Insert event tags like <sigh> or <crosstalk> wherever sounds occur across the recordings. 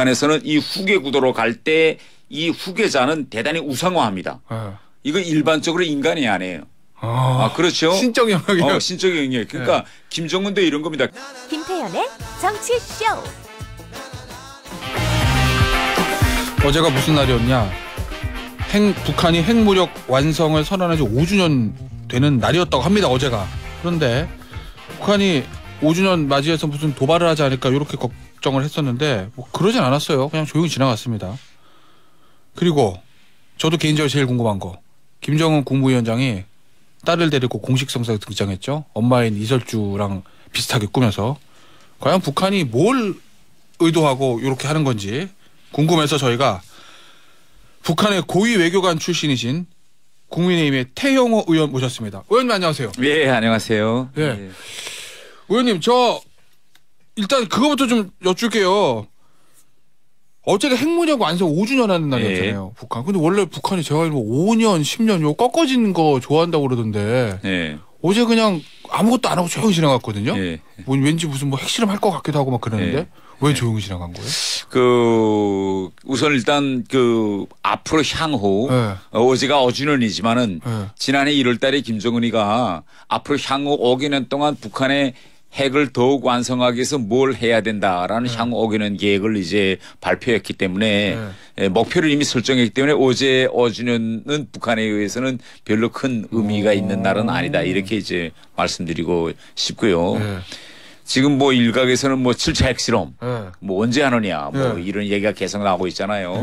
북한에서는 이 후계 구도로 갈 때 이 후계자는 대단히 우상화합니다. 어. 이거 일반적으로 인간이 아니에요 아, 아, 그렇죠. 신적 영역이요. 어, 신적 영역. 그러니까 네. 예. 김정은 도 이런 겁니다. 김태현의 정치쇼. 어제가 무슨 날이었냐? 핵, 북한이 핵무력 완성을 선언한 지 5주년 되는 날이었다고 합니다. 어제가. 그런데 북한이 5주년 맞이해서 무슨 도발을 하지 않을까 이렇게 걱정을 했었는데 뭐 그러진 않았어요. 그냥 조용히 지나갔습니다. 그리고 저도 개인적으로 제일 궁금한 거 김정은 국무위원장이 딸을 데리고 공식 성사에 등장했죠. 엄마인 이설주랑 비슷하게 꾸면서 과연 북한이 뭘 의도하고 이렇게 하는 건지 궁금해서 저희가 북한의 고위 외교관 출신이신 국민의힘의 태영호 의원 모셨습니다. 의원님 안녕하세요. 예, 안녕하세요. 예. 예. 의원님 저 일단 그거부터 좀 여쭐게요. 어제가 핵무력 완성 5주년 하는 날이었잖아요. 예. 북한. 근데 원래 북한이 제가 알고 5년, 10년 요 꺾어진 거 좋아한다고 그러던데 예. 어제 그냥 아무것도 안 하고 조용히 지나갔거든요. 예. 뭐 왠지 무슨 뭐 핵실험 할 것 같기도 하고 막 그러는데 예. 왜 예. 조용히 지나간 거예요? 그 우선 일단 그 앞으로 향후 네. 어제가 어주년이지만은 네. 지난해 1월 달에 김정은이가 앞으로 향후 5개년 동안 북한의 핵을 더욱 완성하기 위해서 뭘 해야 된다라는 네. 향후 오기는 계획을 이제 발표했기 때문에 네. 예, 목표를 이미 설정했기 때문에 어제 어주는 북한에 의해서는 별로 큰 의미가 어. 있는 날은 아니다 이렇게 이제 말씀드리고 싶고요. 네. 지금 뭐 일각에서는 뭐 7차 핵실험 네. 뭐 언제 하느냐 뭐 네. 이런 얘기가 계속 나오고 있잖아요.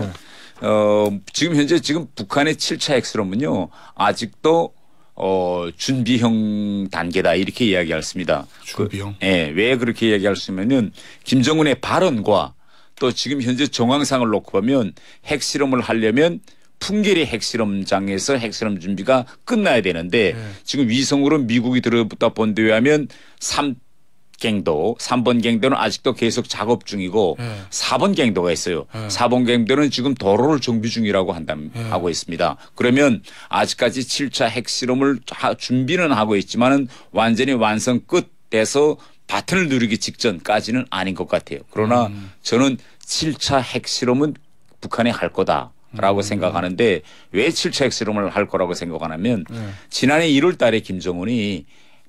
네. 어, 지금 현재 지금 북한의 7차 핵실험은요 아직도 어, 준비형 단계다 이렇게 이야기할 수습니다 그 준비형. 그, 예, 왜 그렇게 이야기할 수 있냐면 김정은의 발언과 또 지금 현재 정황상을 놓고 보면 핵실험을 하려면 풍계리 핵실험장에서 핵실험 준비가 끝나야 되는데 네. 지금 위성으로 미국이 들어붙다 본대에 하면 갱도, 3번 갱도는 아직도 계속 작업 중이고 네. 예. 4번 갱도가 있어요. 네. 예. 4번 갱도는 지금 도로를 정비 중이라고 한다 네. 예. 하고 있습니다. 그러면 아직까지 7차 핵실험을 준비는 하고 있지만 완전히 완성 끝에서 바튼을 누르기 직전까지는 아닌 것 같아요. 그러나 음. 저는 7차 핵실험은 북한이 할 거다. 라고 음. 생각하는데 왜 7차 핵실험을 할 거라고 생각하냐면 지난해 1월 달에 김정은이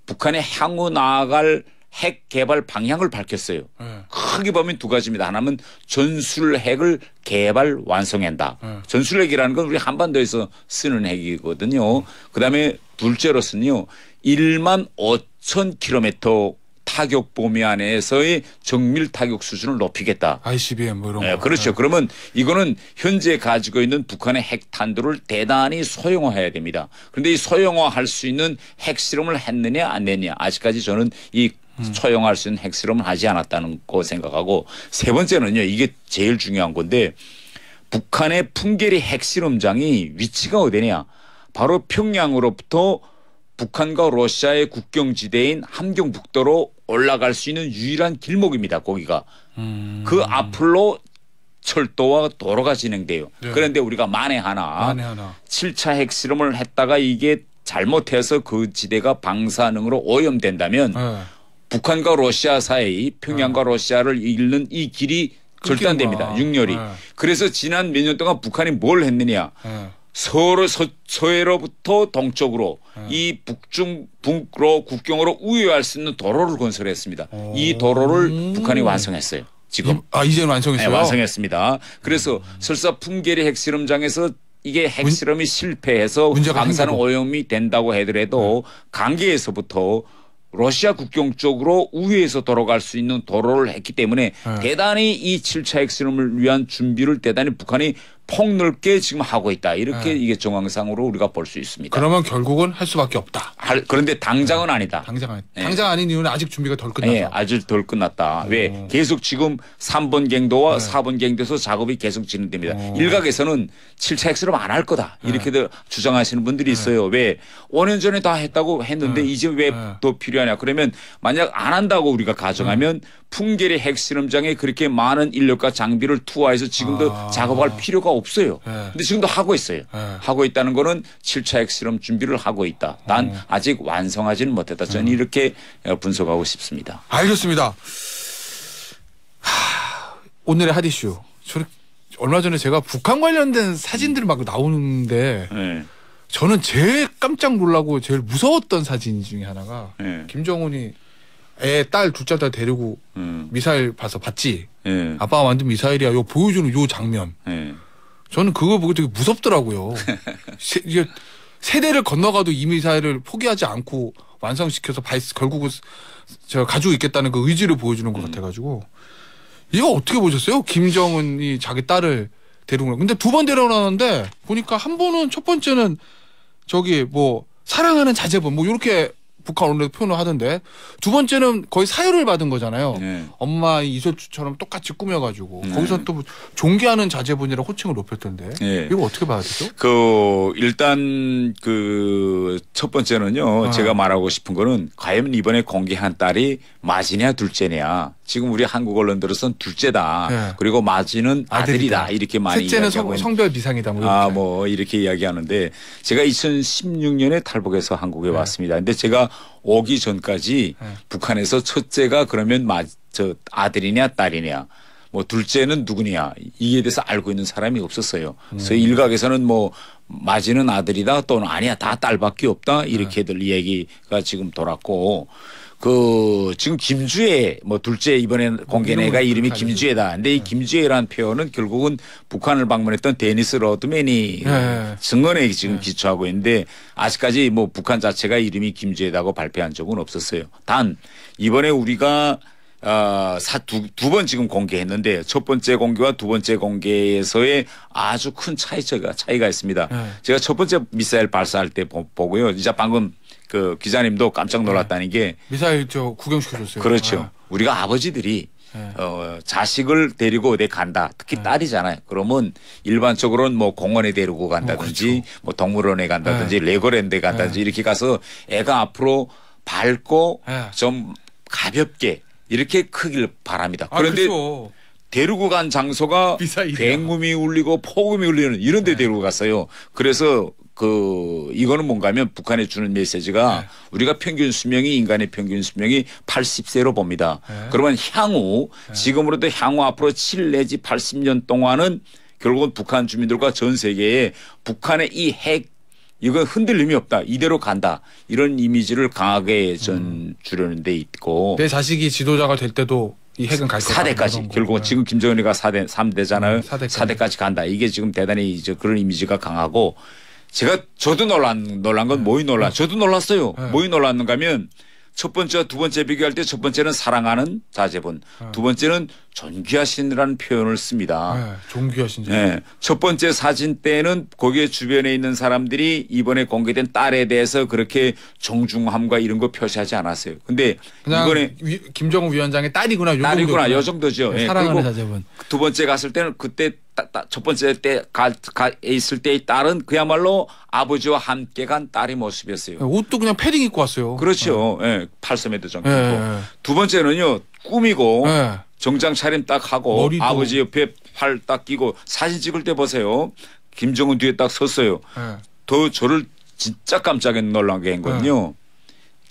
북한에 향후 나아갈 핵 개발 방향을 밝혔어요. 네. 크게 보면 두 가지입니다. 하나는 전술 핵을 개발 완성한다. 네. 전술 핵이라는 건 우리 한반도에서 쓰는 핵이거든요. 예. 그다음에 둘째로서는요. 1만 5천 킬로미터 타격 범위 안에서의 정밀 타격 수준을 높이겠다. ICBM 뭐 이런 네, 거. 그렇죠. 네. 그러면 이거는 현재 가지고 있는 북한의 핵 탄두를 대단히 소형화해야 됩니다. 그런데 이 소형화할 수 있는 핵 실험을 했느냐 안 했느냐 아직까지 저는 이 음. 처형할 수 있는 핵실험을 하지 않았다는 거 생각하고 세 번째는요 이게 제일 중요한 건데 북한의 풍계리 핵실험장이 위치가 어디냐 바로 평양으로부터 북한과 러시아의 국경지대인 함경북도로 올라갈 수 있는 유일한 길목입니다 거기가 음. 그 앞으로 철도와 도로가 진행돼요 네. 그런데 우리가 만에 하나, 만에 하나 7차 핵실험을 했다가 이게 잘못해서 그 지대가 방사능으로 오염된다면 네. 북한과 러시아 사이 평양과 아. 러시아를 잃는이 길이 절단됩니다. 육렬이. 네. 그래서 지난 몇 년 동안 북한이 뭘 했느냐. 네. 서로 서, 서해로부터 동쪽으로 네. 이 북중 북로 국경으로 우회할 수 있는 도로를 건설했습니다. 오. 이 도로를 북한이 완성했어요. 지금 아이제 완성했어요. 네, 완성했습니다. 그래서 음. 설사 풍계리 핵실험장에서 이게 핵실험이 문, 실패해서 강산 오염이 된다고 하더라도 네. 강계에서부터 러시아 국경 쪽으로 우회해서 돌아갈 수 있는 도로를 했기 때문에 네. 대단히 이 7차 핵실험을 위한 준비를 대단히 북한이 폭넓게 지금 하고 있다. 이렇게 네. 이게 정황상으로 우리가 볼 수 있습니다. 그러면 결국은 할 수밖에 없다. 할, 그런데 당장은 네. 아니다. 당장 아 네. 당장 아닌 이유는 아직 준비가 덜 끝났다. 네, 아직 덜 끝났다. 오. 왜? 계속 지금 3번 갱도와 네. 4번 갱도에서 작업이 계속 진행됩니다. 오. 일각에서는 7차 핵실험 안할 거다. 네. 이렇게들 주장하시는 분들이 네. 있어요. 왜? 5년 전에 다 했다고 했는데 네. 이제 왜 더 필요하냐? 그러면 만약 안 한다고 우리가 가정하면 풍계리 핵실험장에 그렇게 많은 인력과 장비를 투하해서 지금도 아. 작업할 필요가 없어요. 네. 근데 지금도 하고 있어요. 네. 하고 있다는 거는 7차 핵실험 준비를 하고 있다. 난 음. 아직 완성하지는 못했다. 저는 음. 이렇게 어, 분석하고 싶습니다. 알겠습니다. 하, 오늘의 하디슈 얼마 전에 제가 북한 관련된 사진들 막 나오는데 네. 저는 제일 깜짝 놀라고 제일 무서웠던 사진 중에 하나가 김정은이 애딸 둘째 딸 데리고 음. 미사일 봐서 봤지. 예. 아빠가 만든 미사일이야. 요 보여주는 요 장면. 예. 저는 그거 보고 되게 무섭더라고요. <laughs> 세, 이게 세대를 건너가도 이 미사일을 포기하지 않고 완성시켜서 발, 결국은 제가 가지고 있겠다는 그 의지를 보여주는 것 음. 같아가지고 이거 어떻게 보셨어요? 김정은이 자기 딸을 데리고 근데 두 번 데려오라는데 보니까 한 번은 첫 번째는 저기 뭐 사랑하는 자제분 뭐 이렇게 북한 언론에 표현을 하던데 두 번째는 거의 사유를 받은 거잖아요. 네. 엄마 이소추처럼 똑같이 꾸며가지고 네. 거기서 또종교하는 자제분이라 호칭을 높였던데 네. 이거 어떻게 봐야 되죠? 그 일단 그 첫 번째는요. 아. 제가 말하고 싶은 거는 과연 이번에 공개한 딸이 맞이냐 둘째냐 지금 우리 한국 언론들로선 둘째다. 네. 그리고 마지는 아들이다. 아들이다. 이렇게 많이 셋째는 성, 별 비상이다. 뭐 아, 뭐 이렇게 이야기하는데 제가 2016년에 탈북해서 한국에 네. 왔습니다. 근데 제가 오기 전까지 네. 북한에서 첫째가 그러면 마, 저 아들이냐 딸이냐 뭐 둘째는 누구냐 이에 대해서 알고 있는 사람이 없었어요. 음. 그래서 일각에서는 뭐맞지는 아들이다 또는 아니야 다 딸밖에 없다 이렇게들 이야기가 지금 돌았고 그 지금 김주애 뭐 둘째 이번에 공개한 애가 이름이 김주애다. 근데 이 네. 김주애라는 표현은 결국은 북한을 방문했던 데니스 로드맨이 네. 증언에 지금 네. 기초하고 있는데 아직까지 뭐 북한 자체가 이름이 김주애다고 발표한 적은 없었어요. 단 이번에 우리가 아사두 두 번 지금 공개했는데 첫 번째 공개와 두 번째 공개에서의 아주 큰 차이가 차이가 있습니다. 네. 제가 첫 번째 미사일 발사할 때 보, 보고요. 이제 방금 그 기자님도 깜짝 놀랐다는 게 미사일 저 구경시켜줬어요. 그렇죠. 네. 우리가 아버지들이 네. 어, 자식을 데리고 어디 간다. 특히 네. 딸이잖아요. 그러면 일반적으로는 뭐 공원에 데리고 간다든지 어, 그렇죠. 뭐 동물원에 간다든지 네. 레고랜드에 간다든지 네. 이렇게 가서 애가 앞으로 밝고 네. 좀 가볍게 이렇게 크길 바랍니다. 아, 그런데 아, 그렇죠. 데리고 간 장소가 비사음이 울리고 폭음이 울리는 이런 데 데리고 갔어요. 그래서 그 이거는 뭔가 하면 북한에 주는 메시지가 네. 우리가 평균 수명이 인간의 평균 수명이 80세로 봅니다. 네. 그러면 향후 네. 지금으로도 향후 앞으로 7 내지 80년 동안은 결국은 북한 주민들과 전 세계에 북한의 이 핵 이건 흔들림이 없다. 이대로 간다. 이런 이미지를 강하게 전 음. 주려는 데 있고 내 자식이 지도자가 될 때도 이 핵은 갈 4대까지 결국은 지금 김정은이가 4대 3대잖아요. 4대까지. 음, 4대까지 간다. 이게 지금 대단히 이제 그런 이미지가 강하고 제가 저도 놀란 놀란 건 뭐이 네. 놀라 네. 저도 놀랐어요. 뭐이 네. 놀랐는가 하면 첫 번째와 두 번째 비교할 때 첫 번째는 사랑하는 자제분, 네. 두 번째는 존귀하신이라는 표현을 씁니다. 네, 존귀하신. 네. 첫 번째 사진 때는 거기에 주변에 있는 사람들이 이번에 공개된 딸에 대해서 그렇게 정중함과 이런 거 표시하지 않았어요. 근데 이번에 위, 김정우 위원장의 딸이구나. 딸이구나. 요 정도죠. 네, 예, 사랑하는 자제분. 두 번째 갔을 때는 그때 첫 번째 때 가, 가 있을 때의 딸은 그야말로 아버지와 함께 간 딸의 모습이었어요. 네, 옷도 그냥 패딩 입고 왔어요. 그렇죠. 네. 예. 네. 팔섬에도 정도. 네. 예, 예. 두 번째는요. 꾸미고 네. 정장 차림 딱 하고 머리도. 아버지 옆에 팔 딱 끼고 사진 찍을 때 보세요. 김정은 뒤에 딱 섰어요. 네. 더 저를 진짜 깜짝 놀라게 한 건요.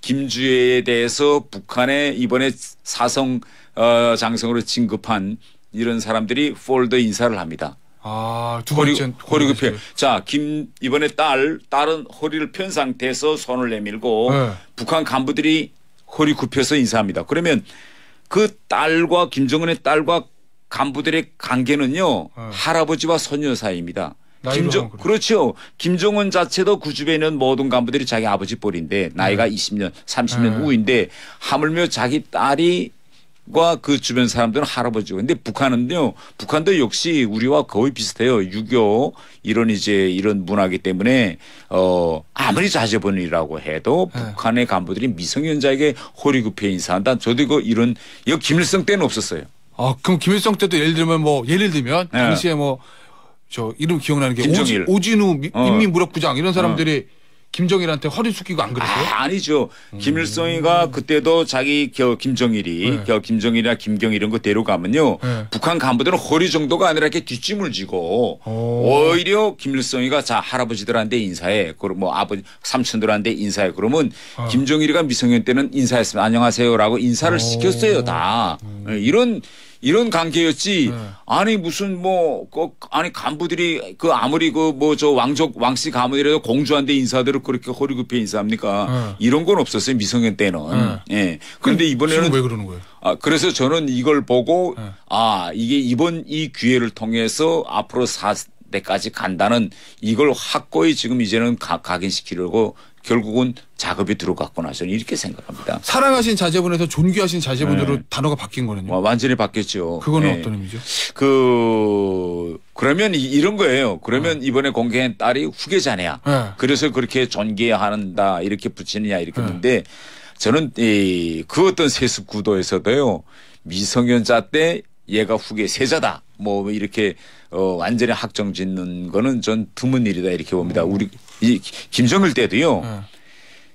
김주애에 대해서 북한에 이번에 사성 어, 장성으로 진급한 이런 사람들이 폴더 인사를 합니다. 아, 두 번째 허리 급해. 자, 김 이번에 딸 딸은 허리를 편 상태에서 손을 내밀고 네. 북한 간부들이 허리 굽혀서 인사합니다. 그러면 그 딸과 김정은의 딸과 간부들의 관계는요 네. 할아버지와 소녀 사이입니다. 김정 그렇죠. 그렇죠 김정은 자체도 그 주변에 있는 모든 간부들이 자기 아버지 뻘인데 나이가 네. 20년, 30년 네. 후인데 하물며 자기 딸이 과그 주변 사람들은 할아버지고 근데 북한은요 북한도 역시 우리와 거의 비슷해요 유교 이런 이제 이런 문화기 때문에 어 아무리 자제분이라고 해도 네. 북한의 간부들이 미성년자에게 호리급해 인사한다 저도 이거 이런 이거 김일성 때는 없었어요 아 그럼 김일성 때도 예를 들면 뭐 예를 들면 네. 당시에 뭐 저 이름 기억나는 게 김정일. 오진우 민민무력부장 어. 이런 사람들이 어. 김정일한테 허리 숙이고 안 그랬어요? 아, 니죠 음. 김일성이가 그때도 자기 겨 김정일이 네. 겨 김정일이나 김경 일 이런 거 데려가면요. 네. 북한 간부들은 허리 정도가 아니라 이렇게 뒷짐을 지고 오. 오히려 김일성이가 자 할아버지들한테 인사해. 그럼 뭐 아버지 삼촌들한테 인사해. 그러면 아. 김정일이가 미성년 때는 인사했으면 안녕하세요라고 인사를 오. 시켰어요 다. 음. 네, 이런 이런 관계였지. 네. 아니 무슨 뭐꼭 그, 아니 간부들이 그 아무리 그 뭐 저 왕족 왕씨 가문이라도 공주한테 인사들을 그렇게 허리굽혀 인사합니까? 네. 이런 건 없었어요 미성년 때는. 네. 예. 그런데 이번에는 왜 그러는 거예요? 아 그래서 저는 이걸 보고 네. 아 이게 이번 이 기회를 통해서 앞으로 사 때까지 간다는 이걸 확고히 지금 이제는 가, 각인시키려고 결국은 작업이 들어갔구나저는 이렇게 생각합니다. 사랑하신 자제분에서 존귀하신 자제분으로 네. 단어가 바뀐 거는요? 와, 완전히 바뀌었죠. 그거는 네. 어떤 의미죠? 그 그러면 이, 런 거예요. 그러면 네. 이번에 공개한 딸이 후계자냐. 예. 그래서 그렇게 존귀한다 이렇게 붙이느냐 이렇게 예. 했는데 저는 이, 그 어떤 세습 구도에서도요 미성년자 때 얘가 후계 세자다. 뭐 이렇게 어 완전히 학정 짓는 거는 전 드문 일이다 이렇게 봅니다. 우리 이 김정일 때도요. 네.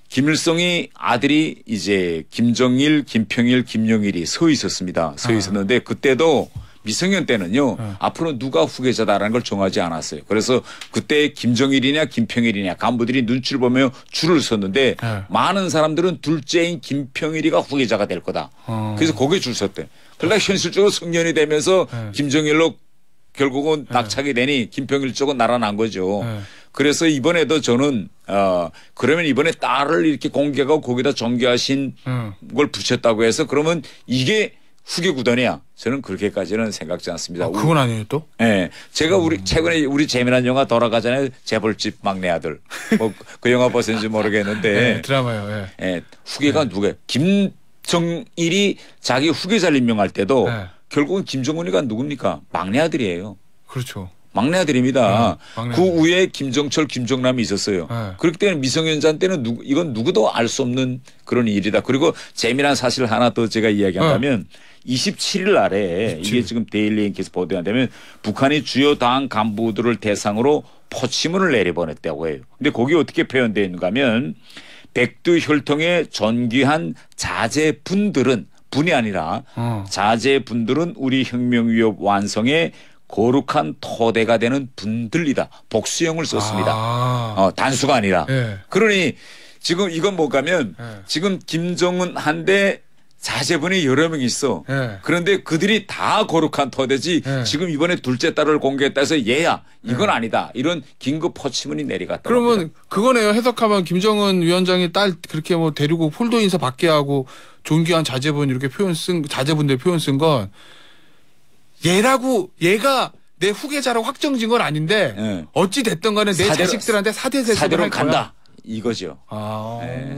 김일성이 아들이 이제 김정일, 김평일, 김용일이 서 있었습니다. 서 네. 있었는데 그때도 미성년 때는요 네. 앞으로 누가 후계자다라는 걸 정하지 않았어요. 그래서 그때 김정일이냐 김평일이냐 간부들이 눈치를 보며 줄을 섰는데 네. 많은 사람들은 둘째인 김평일이가 후계자가 될 거다. 어. 그래서 거기에 줄 섰대. 그러나 현실적으로 숙련이 되면서 네. 김정일로 결국은 네. 낙착이 되니 김평일 쪽은 날아난 거죠. 네. 그래서 이번에도 저는 어 그러면 이번에 딸을 이렇게 공개하고 거기다 전개하신 음. 걸 붙였다고 해서 그러면 이게 후계 구단이야. 저는 그렇게까지는 생각지 않습니다. 아, 그건 아니에요 또? 예. 네. 제가 우리 음. 최근에 우리 재미난 영화 돌아가잖아요. 재벌집 막내 아들. 뭐 그 영화 보셨는지 모르겠는데. <laughs> 네, 드라마요. 예. 예. 네. 후계가 누구예요? 김 박정일이 자기 후계자를 임명할 때도 네. 결국은 김정은이가 누굽니까? 막내 아들이에요. 그렇죠. 막내 아들입니다. 네, 그후에 김정철, 김정남이 있었어요. 네. 그렇기 때문에 미성년자 때는 누, 이건 누구도 알 수 없는 그런 일이다. 그리고 재미난 사실 하나 더 제가 이야기한다면 네. 27일 날에 2 7 이게 지금 데일리엔께서 보도한다면 북한이 주요 당 간부들을 대상으로 포치문을 내려보냈다고 해요. 근데 거기 어떻게 표현되어 있는가 하면 백두 혈통의 전귀한 자제분들은 분이 아니라 어. 자제분들은 우리 혁명 위협 완성에 거룩한 토대가 되는 분들이다. 복수형을 썼습니다. 아. 어, 단수가 아니라. 예. 그러니 지금 이건 뭐가면 예. 지금 김정은 한데 자제분이 여러 명 있어. 예. 그런데 그들이 다 거룩한 터대지 예. 지금 이번에 둘째 딸을 공개했다 해서 얘야 이건 예. 아니다. 이런 긴급 허치문이 내려갔다. 그러면 겁니다. 그거네요. 해석하면 김정은 위원장이 딸 그렇게 뭐 데리고 폴더 인사 받게 하고 존귀한 자제분 이렇게 표현 쓴 자제분들 표현 쓴 건 얘라고 얘가 내 후계자로 확정진 건 아닌데 예. 어찌 됐든 간에 내 사대로, 자식들한테 사대 세습을 할 간다 거야. 이거죠. 아, 네.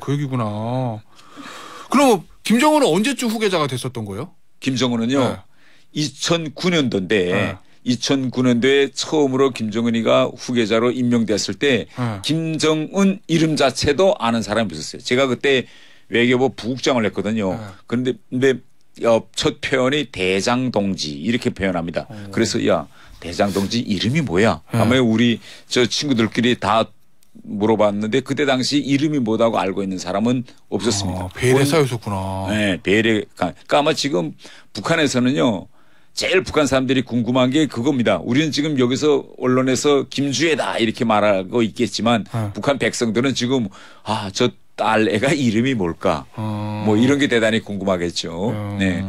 그 얘기구나. 그럼 김정은은 언제쯤 후계자가 됐었던 거예요? 김정은은요. 네. 2009년도인데 네. 2009년도에 처음으로 김정은이가 후계자로 임명됐을 때 네. 김정은 이름 자체도 아는 사람이 있었어요. 제가 그때 외교부 부국장을 했거든요. 네. 그런데 근데 어, 첫 표현이 대장 동지 이렇게 표현합니다. 오. 그래서 야 대장 동지 이름이 뭐야? 네. 아마 우리 저 친구들끼리 다 물어봤는데 그때 당시 이름이 뭐다고 알고 있는 사람은 없었습니다. 아, 베일에 였었구나 네, 베일 그러니까 아마 지금 북한에서는요. 제일 북한 사람들이 궁금한 게 그겁니다. 우리는 지금 여기서 언론에서 김주애다 이렇게 말하고 있겠지만 네. 북한 백성들은 지금 아, 저 딸 애가 이름이 뭘까? 어... 뭐 이런 게 대단히 궁금하겠죠. 음... 네.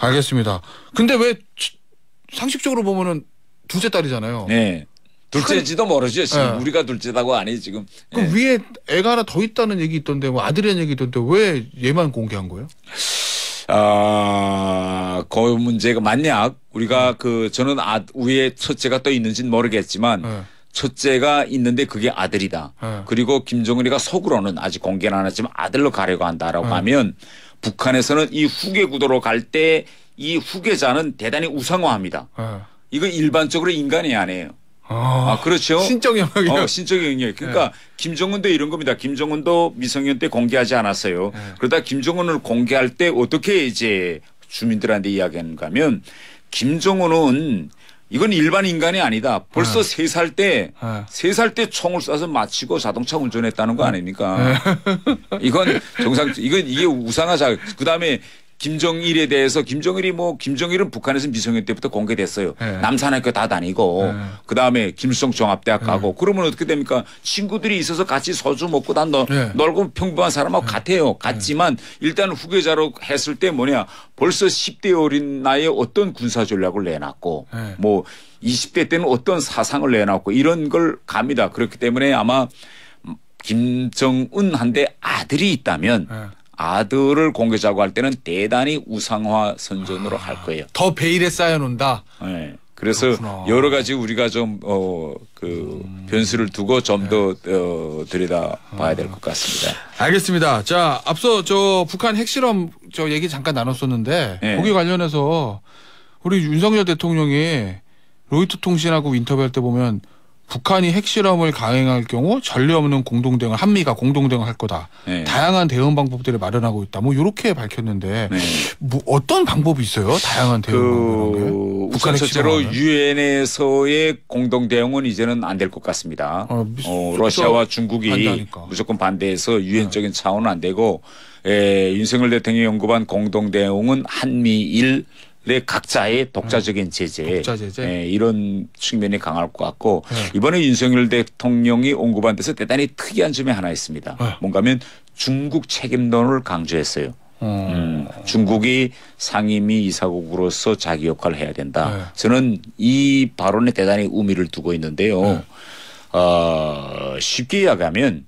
알겠습니다. 근데 왜 상식적으로 보면은 두째 딸이잖아요. 네. 둘째지도 모르죠. 지금 네. 우리가 둘째다고 아니 지금. 그 예. 위에 애가 하나 더 있다는 얘기 있던데 뭐 아들이라는 얘기 있던데 왜 얘만 공개한 거예요? 아, 그 문제가 만약 우리가 네. 그 저는 아, 위에 첫째가 또 있는지는 모르겠지만 네. 첫째가 있는데 그게 아들이다. 예. 그리고 김정은이가 속으로는 아직 공개는 안 했지만 아들로 가려고 한다라고 하면 북한에서는 이 후계 구도로 갈 때 이 후계자는 대단히 우상화합니다. 이거 일반적으로 인간이 아니에요 아, 아, 그렇죠. 신적 영역이요. 어, 신적 영역. 네. 그러니까 네. 김정은 도 이런 겁니다. 김정은도 미성년 때 공개하지 않았어요. 네. 그러다 김정은을 공개할 때 어떻게 이제 주민들한테 이야기하는가 하면 김정은은 이건 일반 인간이 아니다. 벌써 3살 때, 3살때 총을 쏴서 마치고 자동차 운전했다는 거 아닙니까? 에이. 건 정상, 이건 이게 우상화자그 다음에 김정일에 대해서 김정일이 뭐 김정일은 북한에서 미성년 때부터 공개됐어요. 네. 남산학교 다 다니고 네. 그다음에 김일성 종합대학 네. 가고 그러면 어떻게 됩니까? 친구들이 있어서 같이 소주 먹고 다 너, 넓고 평범한 사람하고 같아요. 같지만 일단 후계자로 했을 때 뭐냐 벌써 10대 어린 나이에 어떤 군사 전략을 내놨고 뭐 20대 때는 어떤 사상을 내놨고 이런 걸 갑니다. 그렇기 때문에 아마 김정은한테 아들이 있다면 아들을 공개 작업할 때는 대단히 우상화 선전으로 아, 할 거예요. 더 베일에 쌓여놓는다. 네. 그래서 그렇구나. 여러 가지 우리가 좀어그 음. 변수를 두고 좀더 네. 어, 들여다봐야 될것 아. 같습니다. 알겠습니다. 자 앞서 저 북한 핵실험 저 얘기 잠깐 나눴었는데 네. 거기 관련해서 우리 윤석열 대통령이 로이터 통신하고 인터뷰할 때 보면 북한이 핵실험을 강행할 경우 전례 없는 공동대응, 한미가 공동대응할 거다. 네. 다양한 대응 방법들을 마련하고 있다. 뭐 이렇게 밝혔는데 네. 뭐 어떤 방법이 있어요? 다양한 대응 그 방법. 북한 첫째로 유엔에서의 공동 대응은 이제는 안 될 것 같습니다. 아, 어, 어, 러시아와 그렇죠. 중국이 반대하니까. 무조건 반대해서 유엔적인 네. 차원은 안 되고 에, 예, 윤석열 대통령이 언급한 공동 대응은 한미일 각자의 독자적인 음. 제재, 독자 제재? 예, 이런 측면이 강할 것 같고 네. 이번에 윤석열 대통령이 언급한 데서 대단히 특이한 점이 하나 있습니다. 네. 뭔가면 중국 책임론을 강조했어요. 어. 음, 중국이 상임위 이사국으로서 자기 역할을 해야 된다. 네. 저는 이 발언에 대단히 의미를 두고 있는데요. 네. 어, 쉽게 이야기하면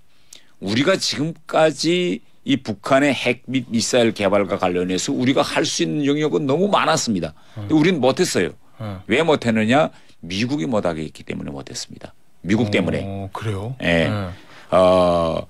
우리가 지금까지 이 북한의 핵 및 미사일 개발과 관련해서 우리가 할 수 있는 영역은 너무 많았습니다. 음. 우리는 못했어요. 음. 왜 못했느냐? 미국이 못하게 했기 때문에 못했습니다. 미국 오, 때문에. 어, 그래요? 예. 네. 어,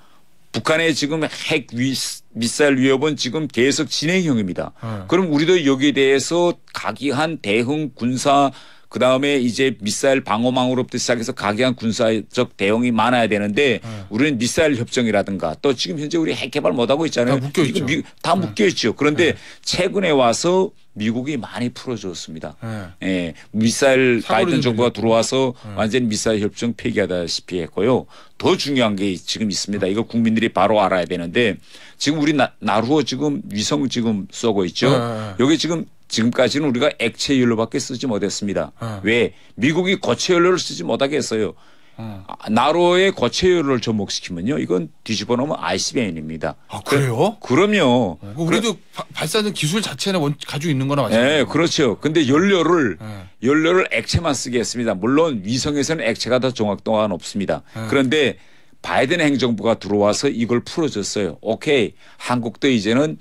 북한의 지금 핵 위, 미사일 위협은 지금 계속 진행형입니다. 네. 그럼 우리도 여기에 대해서 각이한 대응 군사 그 다음에 이제 미사일 방어망으로부터 시작해서 각양 군사적 대응이 많아야 되는데 네. 우리는 미사일 협정이라든가 또 지금 현재 우리 핵 개발 못 하고 있잖아요. 다 묶여 있죠. 미, 다 네. 묶여 있죠. 그런데 네. 최근에 와서 미국이 많이 풀어줬습니다. 네. 예. 네. 미사일 바이든 정부가 들어와서 네. 완전 히 미사일 협정 폐기하다시피 했고요. 더 중요한 게 지금 있습니다. 네. 이거 국민들이 바로 알아야 되는데 지금 우리 나, 나루어 지금 위성 지금 쏘고 있죠. 네, 여기 지금 지금까지는 우리가 액체 연료밖에 쓰지 못했습니다. 어. 왜? 미국이 고체 연료를 쓰지 못하게 했어요. 어. 나로의 고체 연료를 접목시키면요. 이건 뒤집어 놓으면 아이스베인입니다. 아, 그래요? 그, 럼요 우리도 그래, 바, 발사하는 기술 자체는 원, 가지고 있는 거나 마찬가지. 네, 그렇죠. 근데 연료를 네. 연료를 액체만 쓰게 했습니다. 물론 위성에서는 액체가 더 정확도가 높습니다. 네. 그런데 바이든 행정부가 들어와서 이걸 풀어줬어요. 오케이. 한국도 이제는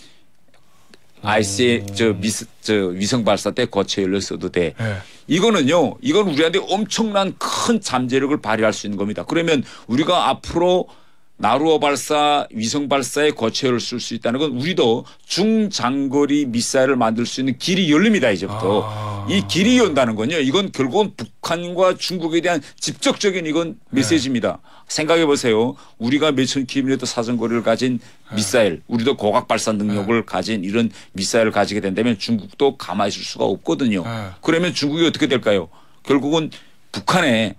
IC 음. 저 미스 저 위성 발사 때 거쳐 열려 써도 돼. 네. 이거는요. 이건 우리한테 엄청난 큰 잠재력을 발휘할 수 있는 겁니다. 그러면 우리가 앞으로 나루어 발사, 위성 발사에 거체를 쓸수 있다는 건 우리도 중장거리 미사일을 만들 수 있는 길이 열립니다 이제부터. 아. 이 길이 온다는 건요. 이건 결국은 북한과 중국에 대한 직접적인 이건 네. 메시지입니다. 생각해 보세요. 우리가 몇천 킬로미터 사정거리를 가진 네. 미사일, 우리도 고각 발사 능력을 네. 가진 이런 미사일을 가지게 된다면 중국도 가만히 있을 수가 없거든요. 그러면 중국이 어떻게 될까요? 결국은 북한에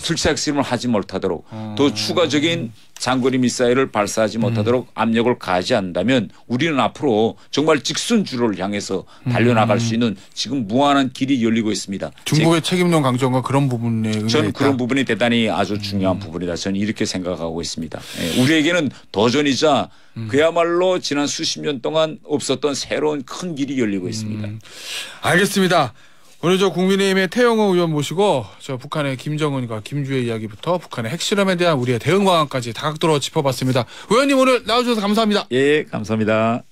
술색심을 하지 못하도록 음. 더 추가적인 장거리 미사일을 발사하지 음. 못하도록 음. 압력을 가하지 않는다면 우리는 앞으로 정말 직선주로를 향해서 음. 달려나갈 음. 수 있는 지금 무한한 길이 열리고 있습니다. 중국의 책임론 강조가 그런 부분에 전 그런 부분이 대단히 아주 음. 중요한 부분이다. 저는 이렇게 생각하고 있습니다. 예, 우리에게는 도전이자 그야말로 지난 수십 년 동안 없었던 새로운 큰 길이 열리고 있습니다. 알겠습니다. 오늘 저 국민의힘의 태영호 의원 모시고 저 북한의 김정은과 김주의 이야기부터 북한의 핵실험에 대한 우리의 대응 방안까지 다각도로 짚어봤습니다. 의원님 오늘 나와주셔서 감사합니다. 예, 감사합니다.